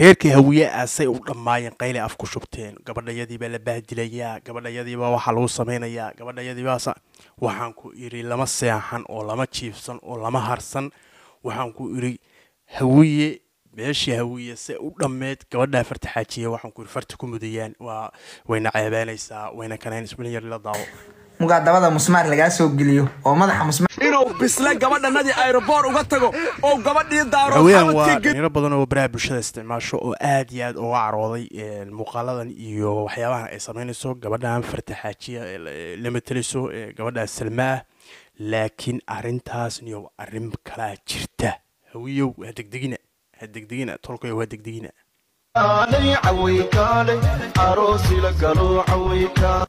reerkii hawiye aasay u dhammaayeen qaylay af ku shubteen gabadhayadiibaa la baahdilayaa gabadhayadiibaa waxaa lagu samaynayaa gabadhayadiibaasa waxaan ku yidhi lama seexan oo lama jiifsan oo lama harsan waxaan ku yidhi hawiye meeshii hawiye se u dhammeed gabadhaa farta xaajiya waxaan ku idhi farta ku mudayaan waa wayna ceebeynaysaa wayna kanayn isbin yar la daawo mugaadabada musmaar lagaa soo geliyo oo madaxa inuu bisle gabadha nadi aeroboor uga tago oo gabadhii daaroxaweyaan badan oo baraha bulshada isticmaasho oo aad iyo aada uga carooday eh, muuqaaladan iyo waxyaabahan ay samaynayso gabadhan fartaxaajiya xaajiya eh, lama eh, teliso gabadhan salma ah laakiin arrintaasniyo arrin kalaa jirta hawiyow ha degdegina ha degdegina tolkayo waa degdegina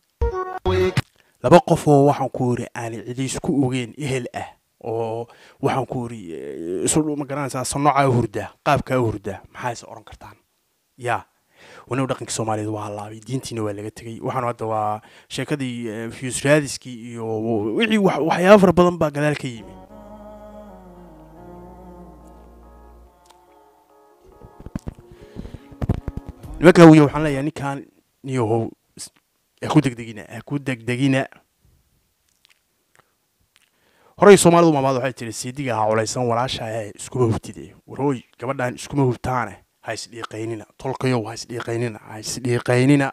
laba qofoo waxaan ku iri aani ciliis ku ogeen ehel ah oo waxaan ku iri eh, isuma garanaysaa sanocaa hurdaa qaabkaa hurdaa maxaa is oran kartaan yaa wanaw dhaqankii soomaaliyeed waa halaabay diintiina waa laga tegey waxaan hadda waa sheekadii eh, fiyus iyo wixii waxyaaba fara badan baa gadaal ka yimi nimankaa wiya waxaan leeyahay ninkaan niyahow haku degdegina haku degdegina horey soomaalidu maamaad waxay tiri siidiga ha culaysan walaashae iskuma hubtide warooy gabadhaan iskuma hubtaane ha isdhiiqaynina tolkayow ha isdhiiqaynina ha isdhiiqaynina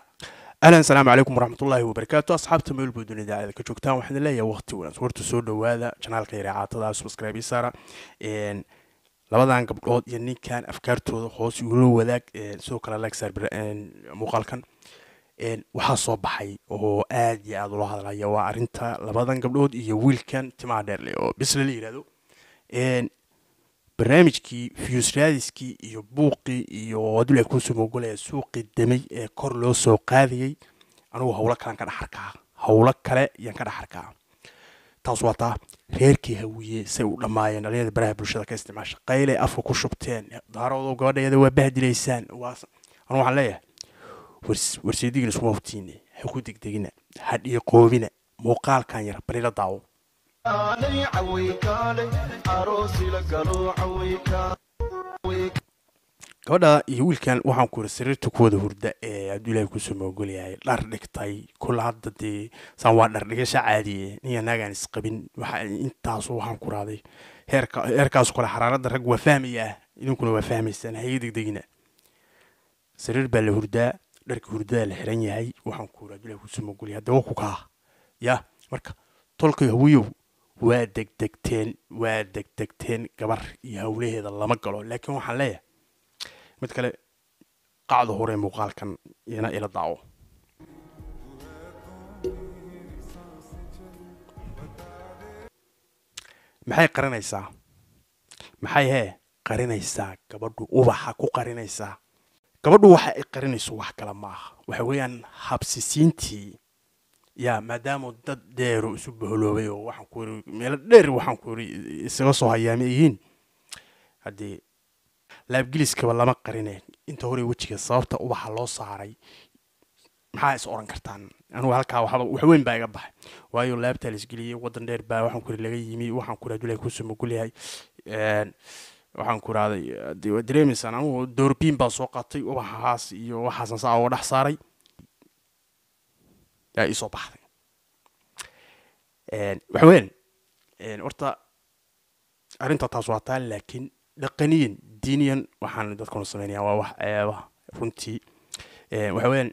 ahlan asalaamu calaykum waraxmatullaahi wabarakaatu asxaabta meel buudun idaacada ka joogtaan waxaan leeyahay waqti wanaas wartu soo dhowaada janaalka yaraacaatadaa subscribe saara labadan gabdhood iyo ninkan afkaartooda hoos igula wadaag sidoo kale like muuqaalkan waxaa soo baxay oo aad iyo aad ula hadlaya waa arinta labadan gabdhood iyo wiilkan timaa dheerle oo bis lala yirahdo barnaamijkii fiyusraadiskii iyo buuqii iyo adul ay kuusoo suuqii damay ee kor loo soo qaadayay anugu howlo kalean ka dhexarkaa howlo kale yaan ka dhexarkaa taas waa taa reerkii hawiye say u dhammaayeen dhalinyada baraha bulshada ka isticmaasha qayle afka ku shubteen daaroodo gabadheeda waa bahdilaysaan anugu waxaan leeyahay warseedigiina isku waftiine ha ku degdegina hadhiyo qoobina muuqaalkan yar barila daawo gabadha iyo wiilkan waxaan ku yiri sariirta kuwada hurda ee abdullaahi kusoo moogolayahay dhar dhigtay kula hadda dee saan waa dhar dhigasha caadiye nin anaagaan isqabin waxa intaas waxaan ku raaday heerka heerkaas kale xaraaradda rag waa fahmaya ah idinkuna waa fahmaysaan hayo degdegina sariir baa la hurdaa dharka hurdada la xiran yahay waxaan ku abdulahi kuusumaguli hadda waa ku kaa ya marka tolkay hawiyow waa degdegteen waa degdegteen gabar iyo hawlaheeda lama galo laakiin waxaan leeyahay mid kale qacda hore muuqaalkan ina ila daaco maxay qarinaysaa maxay hee qarinaysaa gabadhu ubaxa ku qarinaysaa gabadhu waxa ay qarinayso wax kale maaha waxa weeyaan habsisiintii yaa maadaama dad dheero isu baholoobay oo waxaan ku iri meelo dheer waxaan ku isaga soo hayaama yihiin haddee laabgeliskaba lama qarineen inta hore wejiga sababta ubaxa loo saaray maxaa is oran kartaan anugu halkaa waxba weyn baa iga baxay waayo laabtaa la isgeliyey waddan dheer baa waxaan ku laga yimi waxaan ku iri adulahi kuusumagulyahay waxaan ku idhahday de anugu doorbiin baa soo qaatay ubaxaas iyo waxaasan saa oga dhex saaray yaa ii baxday waxa horta arrinta taas waa taa laakiin dhaqaniyan diiniyan waxaan dadkanu sameynaya waa wax ceebaha runtii waxa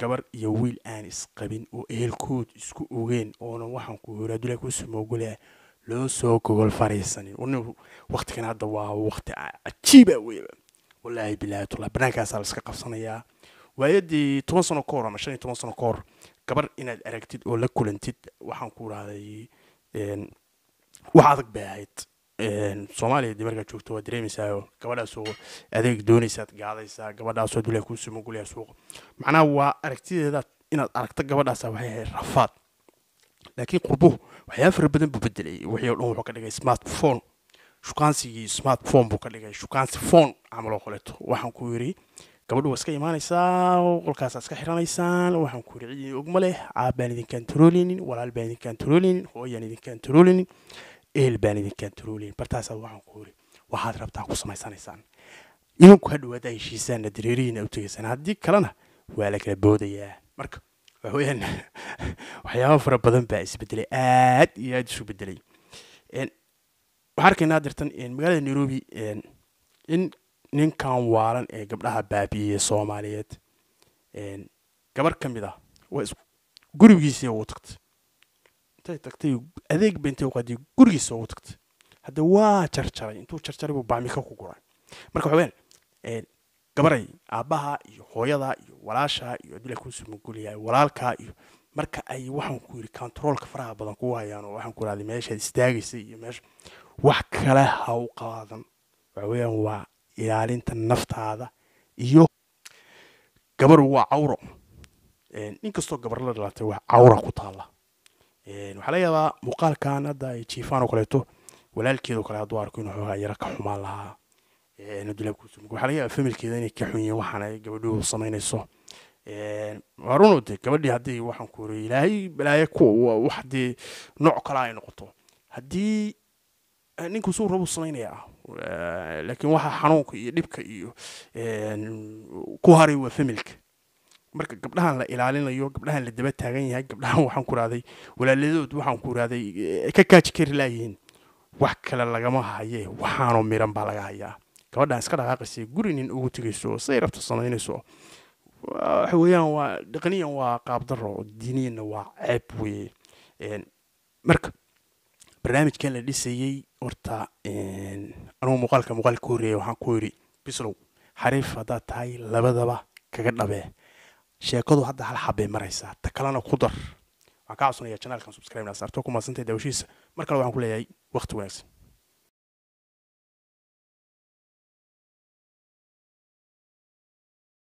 gabar iyo wiil aan isqabin oo ehelkood isku ogeen oonan waxaan ku horaadula kuusamogolaa loo soo gogol fariisanin n hadda waa wakti cajiiba weyba wallaahi bilaayatullah banaankaasaa la iska qabsanayaa waayadii toban sano ka ama shan iyo toban sano ka hor gabar inaad aragtid oo la kulantid waxaan ku idhahday wax adag bay ahayd soomaaliya dee markaad joogto waad dareemaysaao gabadhaasoo adeeg doonaysaad gaadaysaa gabadhaasoo dulaa ah kuu sumugulaya suuqa macnaha waa aragtideeda inaad aragto gabadhaasa ah waxay ahayd rafaad laakiin qurbuhu waxyaaba fara badan buu bedelay wixii o dhan wuxuu ka dhigay smartphone shukaansigii smartphone buu ka dhigay shukaansi phone camal oo kaleeto waxaan ku yiri gabadhu waa iska imaanaysaa qolkaas iska xiranaysaan waxaan ku yiri cidin ogma leh caabbaan idinkaan taroolinin walaal baan idinkaan taroolinin hooyaan idinkaan taroolinin eel baan idinkaan taroolinin bartaasaad waxaan ku yiri waxaad rabtaa ku samaysanaysaan idinku ha dhawaadaa heshiisaana dareerihiina u tegaysaan haddii kalena waa la kala boodayaa marka waxaweyaan waxyaaba fara badan baa isbedelay aad iyo aad isu bedelay waxaa arkayna dirtan magaalada nairobi in ninkan waalan ee gabdhaha baabi'iyey soomaaliyeed gabar ka mid ah waa gurigiisii ugu tagtay intay tagtay adeeg ba intay uqaaday gurigiisa ugu tagtay hadda waa jarjaray intuu jarjaray buu baamika ku guray marka waxaweyaan gabaray aabaha iyo hooyada iyo walaasha iyo adila kuusumagulyahay walaalka iyo marka ay waxaan ku yidhi controolka faraha badan ku hayaan oo waxaan ku irahday meeshaad istaagaysa iyo meesha wax kale ha u qaadan waxa weeyaan waa ilaalinta naftaada iyo gabar waa cawro inkastoo gabar la dhalatay waa cawra ku taalla waxaa laga yaabaa muuqaalkan hadda ay jiifaan oo kaleeto walaalkeedao kale hadduu arko inuu xoogaa yaro ka xumaan lahaa Eh, waxaa laga yaaba familkeeda inay ka xun yihiin waxaana ay gabadhuhu samaynayso eh, nooc kala ay noqoto haddii eh, ninku suu rabu samaynaya ah laakiin waxaa xanuunka iyo dhibka iyo ku haray waa familka marka gabdhahan la ilaalinayo gabdhahan la daba taagan yahay gabdhahan waxaan ku walaaladood waxaan ku ka kaaji laayihiin wax kale lagama haye waxaanoo miran baa laga hayaa gabadhaan iska dhaqaaqaysa guri nin ugu tegayso siday rabto samaynayso waxa weeyaan waa dhaqniyan waa qaabdaro diiniyanna waa ceeb weye marka barnaamijkan la dhisayey horta anugu muuqaalka muuqaal ka horreeya waxaan ku yidhi bislow xariif haddaad tahay labadaba kaga dhabee sheekadu hadda hal xabbay maraysaa ta kalena ku dar waxaan ka codsanaya janaalkan subscribe na saarto ku maadsantahay mar kale waxaan ku leeyahay waqti wanaagsan